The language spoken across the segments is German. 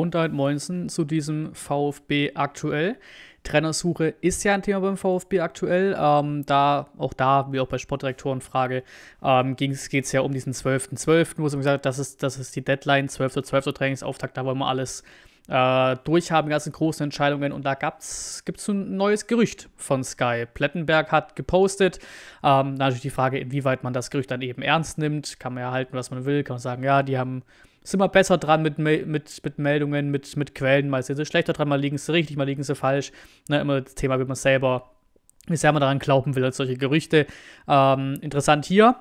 und damit Moinsen zu diesem VfB aktuell. Trainersuche ist ja ein Thema beim VfB aktuell. Ähm, da, auch da, wie auch bei Sportdirektorenfrage, ähm, geht es ja um diesen 12.12., .12., wo es gesagt hat, das ist, das ist die Deadline, 12.12. 12. Trainingsauftakt, da wollen wir alles äh, durchhaben, ganze großen Entscheidungen. Und da gibt es ein neues Gerücht von Sky. Plettenberg hat gepostet. Ähm, natürlich die Frage, inwieweit man das Gerücht dann eben ernst nimmt. Kann man ja halten, was man will. Kann man sagen, ja, die haben sind wir besser dran mit, mit, mit Meldungen, mit, mit Quellen. Mal sind sie schlechter dran, mal liegen sie richtig, mal liegen sie falsch. Ne, immer das Thema, wie man selber, wie sehr man daran glauben will, als solche Gerüchte. Ähm, interessant hier,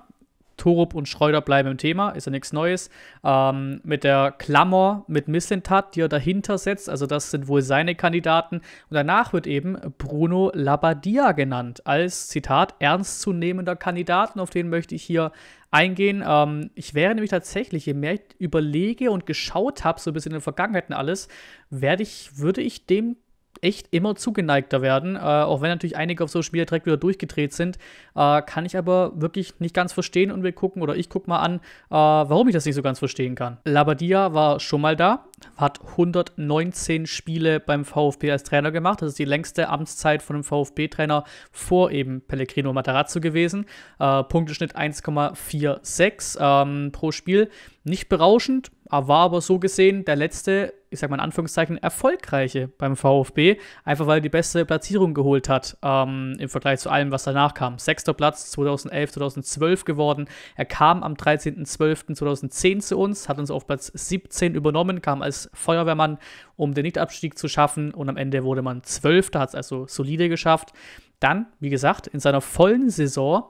Torup und Schreuder bleiben im Thema, ist ja nichts Neues. Ähm, mit der Klammer mit Missentat, die er dahinter setzt, also das sind wohl seine Kandidaten. Und danach wird eben Bruno Labbadia genannt als, Zitat, ernstzunehmender Kandidaten, auf den möchte ich hier eingehen. Ähm, ich wäre nämlich tatsächlich, je mehr ich überlege und geschaut habe, so ein bisschen in den Vergangenheiten alles, werde ich, würde ich dem echt immer zugeneigter werden. Äh, auch wenn natürlich einige auf Social Media direkt wieder durchgedreht sind, äh, kann ich aber wirklich nicht ganz verstehen und wir gucken oder ich gucke mal an, äh, warum ich das nicht so ganz verstehen kann. Labadia war schon mal da, hat 119 Spiele beim VfB als Trainer gemacht. Das ist die längste Amtszeit von einem VfB-Trainer vor eben Pellegrino Matarazzo gewesen. Äh, Punkteschnitt 1,46 ähm, pro Spiel. Nicht berauschend, war aber so gesehen der letzte ich sag mal in Anführungszeichen, erfolgreiche beim VfB, einfach weil er die beste Platzierung geholt hat ähm, im Vergleich zu allem, was danach kam. Sechster Platz 2011, 2012 geworden. Er kam am 13.12.2010 zu uns, hat uns auf Platz 17 übernommen, kam als Feuerwehrmann, um den Nichtabstieg zu schaffen und am Ende wurde man Zwölfter, hat es also solide geschafft. Dann, wie gesagt, in seiner vollen Saison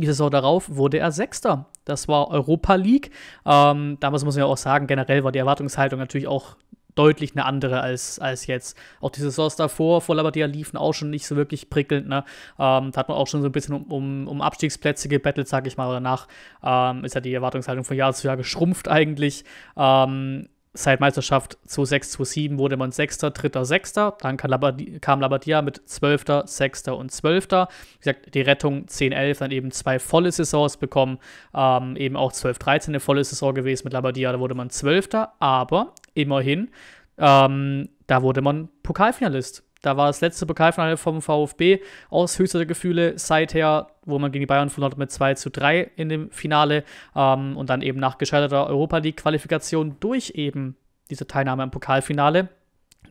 die Saison darauf wurde er Sechster. Das war Europa League. Ähm, damals muss man ja auch sagen, generell war die Erwartungshaltung natürlich auch deutlich eine andere als, als jetzt. Auch die Saisons davor vor Labadia liefen auch schon nicht so wirklich prickelnd. Ne? Ähm, da hat man auch schon so ein bisschen um, um, um Abstiegsplätze gebettelt, sag ich mal. Danach ähm, ist ja die Erwartungshaltung von Jahr zu Jahr geschrumpft eigentlich. Ähm, seit Meisterschaft 2006, 2007 wurde man Sechster, Dritter, Sechster. Dann kam Labadia, mit Zwölfter, Sechster und Zwölfter. Wie gesagt, die Rettung 10, 11, dann eben zwei volle Saisons bekommen. Ähm, eben auch 12, 13 eine volle Saison gewesen mit Labadia, da wurde man Zwölfter. Aber immerhin, ähm, da wurde man Pokalfinalist. Da war das letzte Pokalfinale vom VfB aus höchster Gefühle seither, wo man gegen die Bayern verloren hat mit 2 zu 3 in dem Finale ähm, und dann eben nach gescheiterter Europa League-Qualifikation durch eben diese Teilnahme am Pokalfinale.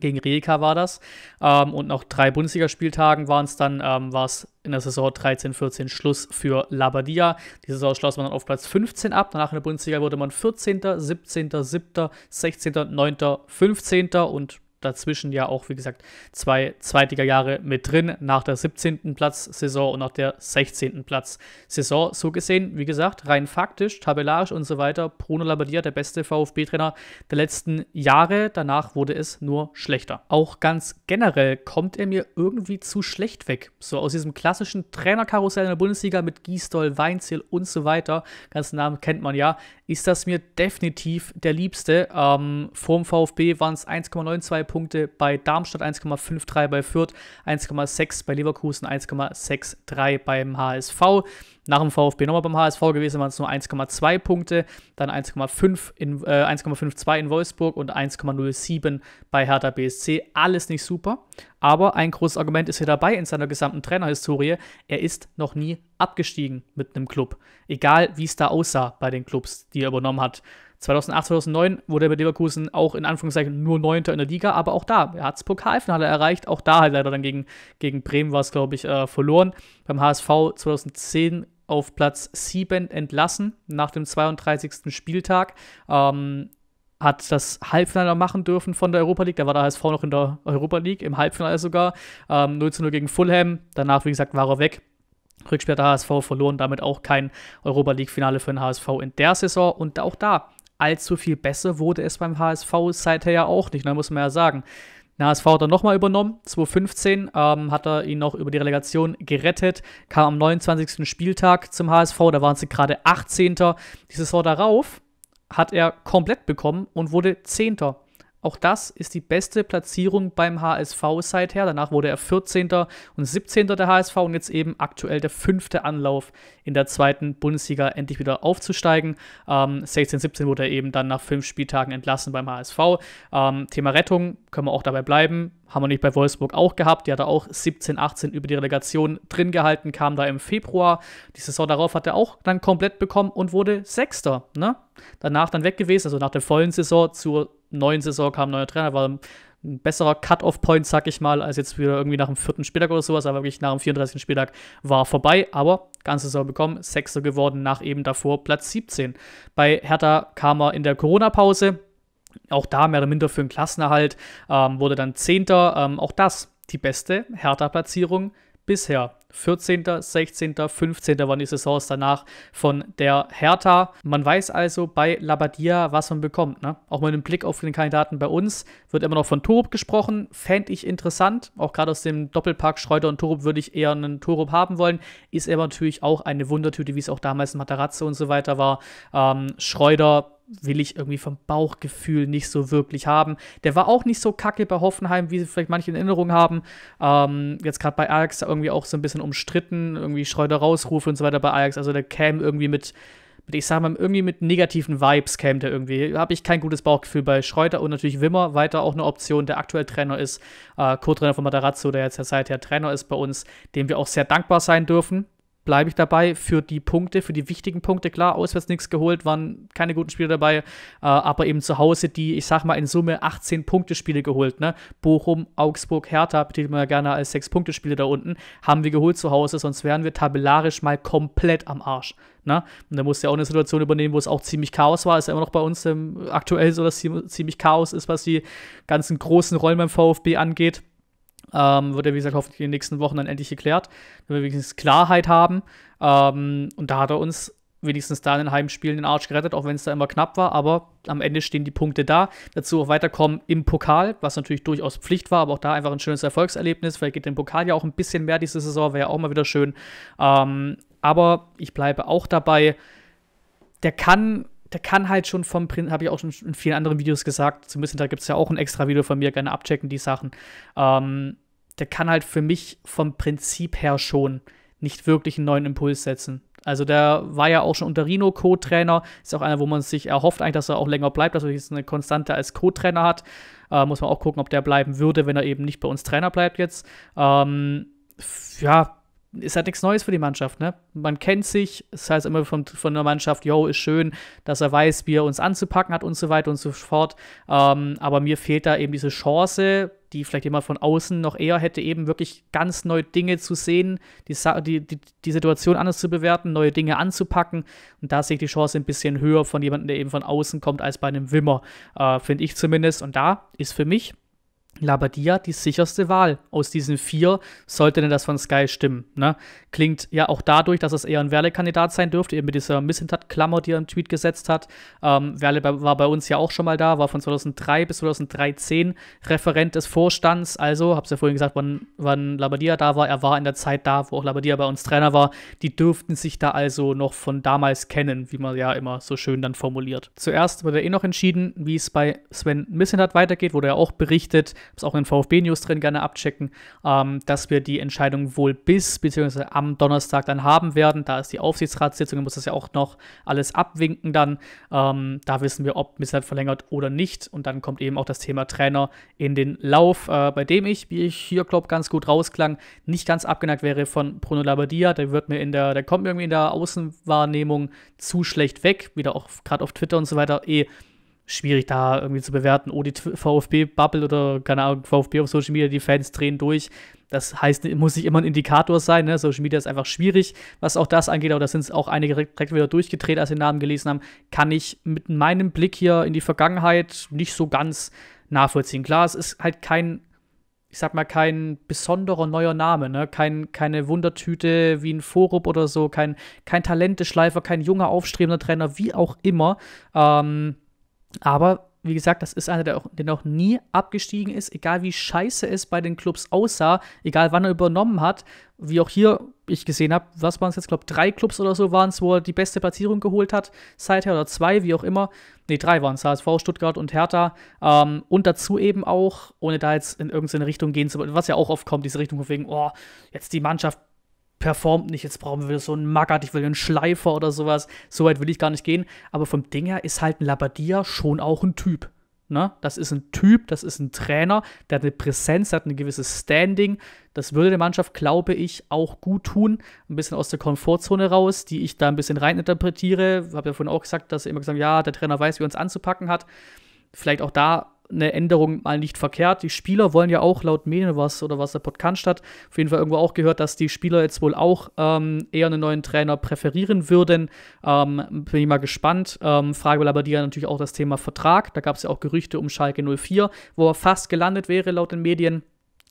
Gegen Rijeka war das. Ähm, und nach drei Bundesligaspieltagen waren es dann, ähm, war es in der Saison 13-14 Schluss für Labadia. Die Saison schloss man dann auf Platz 15 ab. Danach in der Bundesliga wurde man 14., 17., 7., 16., 9., 15. und dazwischen ja auch, wie gesagt, zwei Zweitliga-Jahre mit drin, nach der 17. Platz-Saison und nach der 16. Platz-Saison. So gesehen, wie gesagt, rein faktisch, tabellarisch und so weiter, Bruno Labbadia, der beste VfB-Trainer der letzten Jahre. Danach wurde es nur schlechter. Auch ganz generell kommt er mir irgendwie zu schlecht weg. So aus diesem klassischen Trainerkarussell in der Bundesliga mit Gisdol, Weinziel und so weiter, ganzen Namen kennt man ja, ist das mir definitiv der Liebste. Ähm, vorm VfB waren es 1,92 Punkte, bei Darmstadt 1,53, bei Fürth 1,6, bei Leverkusen 1,63 beim HSV. Nach dem VfB nochmal beim HSV gewesen waren es nur 1,2 Punkte, dann 1,5 in, äh, 1,52 in Wolfsburg und 1,07 bei Hertha BSC. Alles nicht super, aber ein großes Argument ist hier dabei in seiner gesamten Trainerhistorie. Er ist noch nie abgestiegen mit einem Club. Egal, wie es da aussah bei den Clubs, die er übernommen hat. 2008, 2009 wurde er bei Leverkusen auch in Anführungszeichen nur Neunter in der Liga, aber auch da, er hat das Pokalfinale erreicht, auch da halt leider dann gegen, gegen Bremen war es, glaube ich, äh, verloren. Beim HSV 2010 auf Platz 7 entlassen nach dem 32. Spieltag. Ähm, hat das Halbfinale machen dürfen von der Europa League. Da war der HSV noch in der Europa League, im Halbfinale sogar. Ähm, 0 zu 0 gegen Fulham. Danach, wie gesagt, war er weg. Rückspiel der HSV verloren, damit auch kein Europa League-Finale für den HSV in der Saison. Und auch da allzu viel besser wurde es beim HSV seither ja auch nicht, da ne, muss man ja sagen. Der HSV hat er nochmal übernommen, 2015 ähm, hat er ihn noch über die Relegation gerettet, kam am 29. Spieltag zum HSV, da waren sie gerade 18. Die Saison darauf hat er komplett bekommen und wurde 10. Auch das ist die beste Platzierung beim HSV seither. Danach wurde er 14. und 17. der HSV und jetzt eben aktuell der fünfte Anlauf in der zweiten Bundesliga endlich wieder aufzusteigen. Ähm, 16, 17 wurde er eben dann nach fünf Spieltagen entlassen beim HSV. Ähm, Thema Rettung können wir auch dabei bleiben. Haben wir nicht bei Wolfsburg auch gehabt. Die hat er auch 17, 18 über die Relegation drin gehalten, kam da im Februar. Die Saison darauf hat er auch dann komplett bekommen und wurde Sechster. Ne? Danach dann weg gewesen, also nach der vollen Saison zur neuen Saison kam ein neuer Trainer, war ein besserer Cut-off-Point, sag ich mal, als jetzt wieder irgendwie nach dem vierten Spieltag oder sowas, aber wirklich nach dem 34. Spieltag war vorbei, aber ganze Saison bekommen, Sechster geworden, nach eben davor Platz 17. Bei Hertha kam er in der Corona-Pause, auch da mehr oder minder für einen Klassenerhalt, ähm, wurde dann Zehnter, ähm, auch das die beste Hertha-Platzierung bisher. 14., 16., 15. waren die Saisons danach von der Hertha. Man weiß also bei Labadia, was man bekommt. Ne? Auch mal einen Blick auf den Kandidaten bei uns. Wird immer noch von Torup gesprochen. Fände ich interessant. Auch gerade aus dem Doppelpark Schreuder und Torup würde ich eher einen Torup haben wollen. Ist aber natürlich auch eine Wundertüte, wie es auch damals in Matarazzo und so weiter war. Ähm, Schreuder will ich irgendwie vom Bauchgefühl nicht so wirklich haben. Der war auch nicht so kacke bei Hoffenheim, wie sie vielleicht manche in Erinnerung haben. Ähm, jetzt gerade bei Ajax irgendwie auch so ein bisschen umstritten, irgendwie Schreuder rausrufe und so weiter bei Ajax. Also der käme irgendwie mit, mit, ich sag mal, irgendwie mit negativen Vibes käme der irgendwie. Habe ich kein gutes Bauchgefühl bei Schreuder und natürlich Wimmer weiter auch eine Option, der aktuell Trainer ist, äh, Co-Trainer von Matarazzo, der jetzt ja seither Trainer ist bei uns, dem wir auch sehr dankbar sein dürfen bleibe ich dabei, für die Punkte, für die wichtigen Punkte, klar, auswärts nichts geholt, waren keine guten Spiele dabei, äh, aber eben zu Hause die, ich sag mal, in Summe 18 Punkte-Spiele geholt, ne? Bochum, Augsburg, Hertha, man ja gerne als 6-Punkte-Spiele da unten, haben wir geholt zu Hause, sonst wären wir tabellarisch mal komplett am Arsch. Ne? Und da musste ja auch eine Situation übernehmen, wo es auch ziemlich Chaos war. Ist ja immer noch bei uns ähm, aktuell so, dass ziemlich Chaos ist, was die ganzen großen Rollen beim VfB angeht. Ähm, wird ja, wie gesagt, hoffentlich in den nächsten Wochen dann endlich geklärt, wenn wir wenigstens Klarheit haben. Ähm, und da hat er uns wenigstens da in den Heimspielen den Arsch gerettet, auch wenn es da immer knapp war. Aber am Ende stehen die Punkte da. Dazu auch weiterkommen im Pokal, was natürlich durchaus Pflicht war, aber auch da einfach ein schönes Erfolgserlebnis. Vielleicht geht dem Pokal ja auch ein bisschen mehr diese Saison, wäre ja auch mal wieder schön. Ähm, aber ich bleibe auch dabei. Der kann der kann halt schon vom Prinzip, habe ich auch schon in vielen anderen Videos gesagt, zumindest da gibt es ja auch ein extra Video von mir, gerne abchecken die Sachen. Ähm, der kann halt für mich vom Prinzip her schon nicht wirklich einen neuen Impuls setzen. Also der war ja auch schon unter Rino Co-Trainer, ist auch einer, wo man sich erhofft eigentlich, dass er auch länger bleibt, dass er jetzt eine Konstante als Co-Trainer hat. Äh, muss man auch gucken, ob der bleiben würde, wenn er eben nicht bei uns Trainer bleibt jetzt. Ähm, ja, ist halt nichts Neues für die Mannschaft. Ne? Man kennt sich, das heißt immer von, von der Mannschaft, yo, ist schön, dass er weiß, wie er uns anzupacken hat und so weiter und so fort. Ähm, aber mir fehlt da eben diese Chance, die vielleicht jemand von außen noch eher hätte, eben wirklich ganz neue Dinge zu sehen, die, die, die, die Situation anders zu bewerten, neue Dinge anzupacken. Und da sehe ich die Chance ein bisschen höher von jemandem, der eben von außen kommt, als bei einem Wimmer, äh, finde ich zumindest. Und da ist für mich Labadia die sicherste Wahl aus diesen vier, sollte denn das von Sky stimmen. Ne? Klingt ja auch dadurch, dass es eher ein Werle-Kandidat sein dürfte, eben mit dieser Missentat-Klammer, die er im Tweet gesetzt hat. Ähm, Werle war bei uns ja auch schon mal da, war von 2003 bis 2013 Referent des Vorstands. Also, hab's ja vorhin gesagt, wann, wann Labadia da war, er war in der Zeit da, wo auch Labadia bei uns Trainer war. Die dürften sich da also noch von damals kennen, wie man ja immer so schön dann formuliert. Zuerst wurde eh noch entschieden, wie es bei Sven Missentat weitergeht, wurde ja auch berichtet, ist auch in VfB News drin, gerne abchecken, ähm, dass wir die Entscheidung wohl bis bzw. am Donnerstag dann haben werden. Da ist die Aufsichtsratssitzung, da muss das ja auch noch alles abwinken dann. Ähm, da wissen wir, ob Mislat verlängert oder nicht. Und dann kommt eben auch das Thema Trainer in den Lauf, äh, bei dem ich, wie ich hier glaube, ganz gut rausklang, nicht ganz abgeneigt wäre von Bruno Labadia. Der wird mir in der, der kommt mir irgendwie in der Außenwahrnehmung zu schlecht weg. Wieder auch gerade auf Twitter und so weiter eh schwierig da irgendwie zu bewerten. Oh, die VfB-Bubble oder keine Ahnung, VfB auf Social Media, die Fans drehen durch. Das heißt, muss nicht immer ein Indikator sein. Ne? Social Media ist einfach schwierig, was auch das angeht. Aber da sind es auch einige direkt wieder durchgedreht, als sie den Namen gelesen haben. Kann ich mit meinem Blick hier in die Vergangenheit nicht so ganz nachvollziehen. Klar, es ist halt kein, ich sag mal, kein besonderer neuer Name. Ne? Kein, keine Wundertüte wie ein Forup oder so. Kein, kein Talenteschleifer, kein junger, aufstrebender Trainer, wie auch immer. Ähm, aber wie gesagt, das ist einer, der, auch, der noch nie abgestiegen ist, egal wie scheiße es bei den Clubs aussah, egal wann er übernommen hat. Wie auch hier ich gesehen habe, was waren es jetzt, glaube drei Clubs oder so waren es, wo er die beste Platzierung geholt hat, seither oder zwei, wie auch immer. Ne, drei waren es, HSV, Stuttgart und Hertha. Ähm, und dazu eben auch, ohne da jetzt in irgendeine Richtung gehen zu wollen, was ja auch oft kommt, diese Richtung von wegen, oh, jetzt die Mannschaft performt nicht, jetzt brauchen wir so einen Maggert, ich will einen Schleifer oder sowas. So weit will ich gar nicht gehen. Aber vom Ding her ist halt ein Labadia schon auch ein Typ. Ne? Das ist ein Typ, das ist ein Trainer, der hat eine Präsenz, der hat ein gewisses Standing. Das würde der Mannschaft, glaube ich, auch gut tun. Ein bisschen aus der Komfortzone raus, die ich da ein bisschen reininterpretiere. Ich Habe ja vorhin auch gesagt, dass er immer gesagt ja, der Trainer weiß, wie er uns anzupacken hat. Vielleicht auch da eine Änderung mal nicht verkehrt. Die Spieler wollen ja auch laut Medien was oder was der Podcast hat, auf jeden Fall irgendwo auch gehört, dass die Spieler jetzt wohl auch ähm, eher einen neuen Trainer präferieren würden. Ähm, bin ich mal gespannt. Ähm, Frage will aber dir natürlich auch das Thema Vertrag. Da gab es ja auch Gerüchte um Schalke 04, wo er fast gelandet wäre laut den Medien.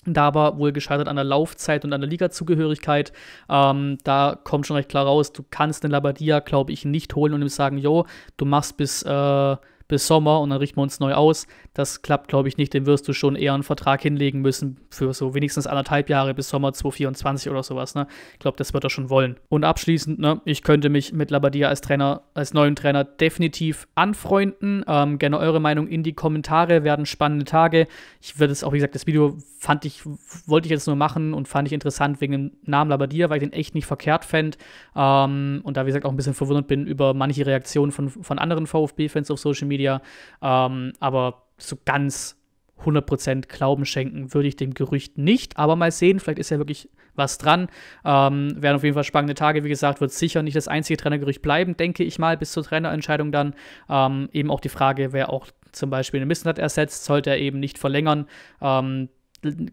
Da aber wohl gescheitert an der Laufzeit und an der Ligazugehörigkeit. Ähm, da kommt schon recht klar raus, du kannst den Labadia, glaube ich, nicht holen und ihm sagen, jo, du machst bis äh, bis Sommer und dann richten wir uns neu aus. Das klappt, glaube ich, nicht. Den wirst du schon eher einen Vertrag hinlegen müssen für so wenigstens anderthalb Jahre bis Sommer 2024 oder sowas. Ne? Ich glaube, das wird er schon wollen. Und abschließend, ne, ich könnte mich mit Labadia als Trainer, als neuen Trainer definitiv anfreunden. Ähm, gerne eure Meinung in die Kommentare. Werden spannende Tage. Ich würde es auch, wie gesagt, das Video fand ich, wollte ich jetzt nur machen und fand ich interessant wegen dem Namen Labadia, weil ich den echt nicht verkehrt fände. Ähm, und da, wie gesagt, auch ein bisschen verwundert bin über manche Reaktionen von, von anderen VfB-Fans auf Social Media Media. Ähm, aber so ganz 100% Glauben schenken würde ich dem Gerücht nicht. Aber mal sehen, vielleicht ist ja wirklich was dran. Ähm, werden auf jeden Fall spannende Tage. Wie gesagt, wird sicher nicht das einzige Trainergerücht bleiben, denke ich mal, bis zur Trainerentscheidung dann. Ähm, eben auch die Frage, wer auch zum Beispiel den hat ersetzt, sollte er eben nicht verlängern. Ähm,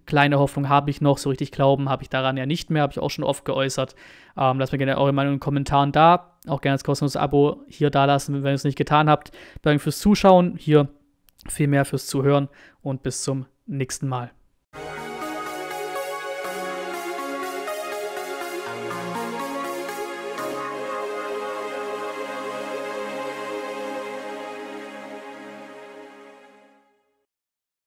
kleine Hoffnung habe ich noch, so richtig Glauben habe ich daran ja nicht mehr, habe ich auch schon oft geäußert. Ähm, lasst mir gerne eure Meinung in den Kommentaren da auch gerne das kostenloses Abo hier dalassen, wenn ihr es nicht getan habt. Danke fürs Zuschauen, hier viel mehr fürs Zuhören und bis zum nächsten Mal.